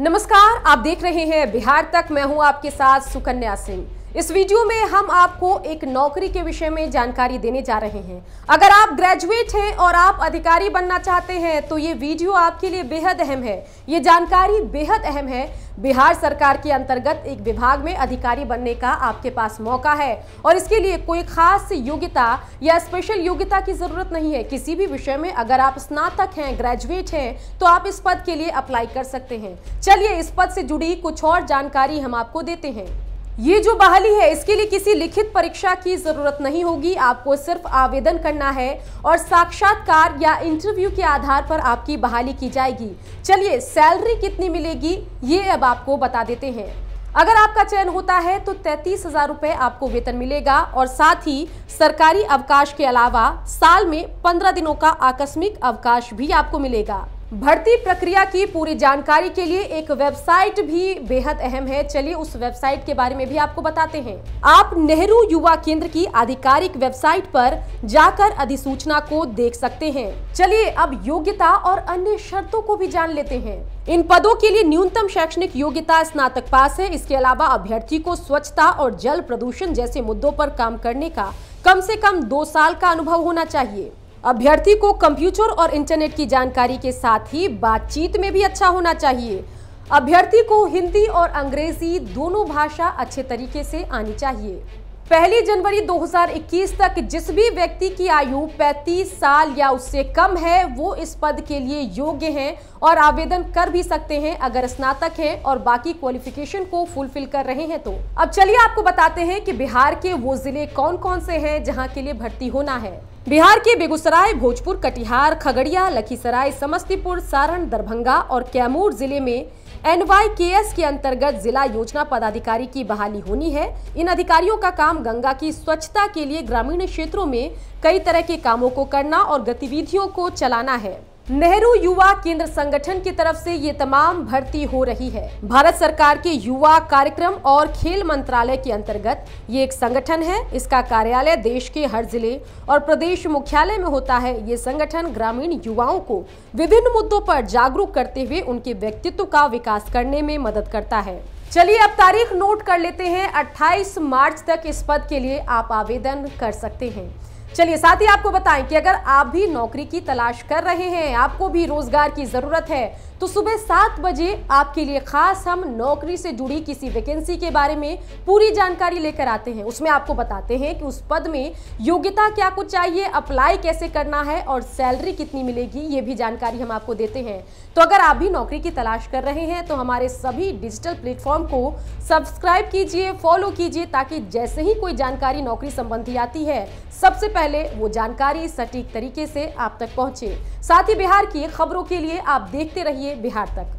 नमस्कार आप देख रहे हैं बिहार तक मैं हूं आपके साथ सुकन्या सिंह इस वीडियो में हम आपको एक नौकरी के विषय में जानकारी देने जा रहे हैं अगर आप ग्रेजुएट हैं और आप अधिकारी बनना चाहते हैं तो ये वीडियो आपके लिए बेहद अहम है ये जानकारी बेहद अहम है बिहार सरकार के अंतर्गत एक विभाग में अधिकारी बनने का आपके पास मौका है और इसके लिए कोई खास योग्यता या स्पेशल योग्यता की ज़रूरत नहीं है किसी भी विषय में अगर आप स्नातक हैं ग्रेजुएट हैं तो आप इस पद के लिए अप्लाई कर सकते हैं चलिए इस पद से जुड़ी कुछ और जानकारी हम आपको देते हैं ये जो बहाली है इसके लिए किसी लिखित परीक्षा की ज़रूरत नहीं होगी आपको सिर्फ आवेदन करना है और साक्षात्कार या इंटरव्यू के आधार पर आपकी बहाली की जाएगी चलिए सैलरी कितनी मिलेगी ये अब आपको बता देते हैं अगर आपका चयन होता है तो तैतीस हजार रुपए आपको वेतन मिलेगा और साथ ही सरकारी अवकाश के अलावा साल में पंद्रह दिनों का आकस्मिक अवकाश भी आपको मिलेगा भर्ती प्रक्रिया की पूरी जानकारी के लिए एक वेबसाइट भी बेहद अहम है चलिए उस वेबसाइट के बारे में भी आपको बताते हैं आप नेहरू युवा केंद्र की आधिकारिक वेबसाइट पर जाकर अधिसूचना को देख सकते हैं चलिए अब योग्यता और अन्य शर्तों को भी जान लेते हैं इन पदों के लिए न्यूनतम शैक्षणिक योग्यता स्नातक पास है इसके अलावा अभ्यर्थी को स्वच्छता और जल प्रदूषण जैसे मुद्दों पर काम करने का कम से कम दो साल का अनुभव होना चाहिए अभ्यर्थी को कंप्यूटर और इंटरनेट की जानकारी के साथ ही बातचीत में भी अच्छा होना चाहिए अभ्यर्थी को हिंदी और अंग्रेजी दोनों भाषा अच्छे तरीके से आनी चाहिए पहली जनवरी 2021 तक जिस भी व्यक्ति की आयु 35 साल या उससे कम है वो इस पद के लिए योग्य हैं और आवेदन कर भी सकते हैं अगर स्नातक हैं और बाकी क्वालिफिकेशन को फुलफिल कर रहे हैं तो अब चलिए आपको बताते हैं कि बिहार के वो जिले कौन कौन से हैं जहां के लिए भर्ती होना है बिहार के बेगूसराय भोजपुर कटिहार खगड़िया लखीसराय समस्तीपुर सारण दरभंगा और कैमूर जिले में एनवाईकेएस के अंतर्गत जिला योजना पदाधिकारी की बहाली होनी है इन अधिकारियों का काम गंगा की स्वच्छता के लिए ग्रामीण क्षेत्रों में कई तरह के कामों को करना और गतिविधियों को चलाना है नेहरू युवा केंद्र संगठन की तरफ से ये तमाम भर्ती हो रही है भारत सरकार के युवा कार्यक्रम और खेल मंत्रालय के अंतर्गत ये एक संगठन है इसका कार्यालय देश के हर जिले और प्रदेश मुख्यालय में होता है ये संगठन ग्रामीण युवाओं को विभिन्न मुद्दों पर जागरूक करते हुए उनके व्यक्तित्व का विकास करने में मदद करता है चलिए अब तारीख नोट कर लेते हैं अट्ठाईस मार्च तक इस पद के लिए आप आवेदन कर सकते हैं चलिए साथ ही आपको बताएं कि अगर आप भी नौकरी की तलाश कर रहे हैं आपको भी रोजगार की जरूरत है तो सुबह सात बजे आपके लिए खास हम नौकरी से जुड़ी किसी वैकेंसी के बारे में पूरी जानकारी लेकर आते हैं उसमें आपको बताते हैं कि उस पद में योग्यता क्या कुछ चाहिए अप्लाई कैसे करना है और सैलरी कितनी मिलेगी ये भी जानकारी हम आपको देते हैं तो अगर आप भी नौकरी की तलाश कर रहे हैं तो हमारे सभी डिजिटल प्लेटफॉर्म को सब्सक्राइब कीजिए फॉलो कीजिए ताकि जैसे ही कोई जानकारी नौकरी संबंधी आती है सबसे पहले वो जानकारी सटीक तरीके से आप तक पहुंचे साथ ही बिहार की खबरों के लिए आप देखते रहिए बिहार तक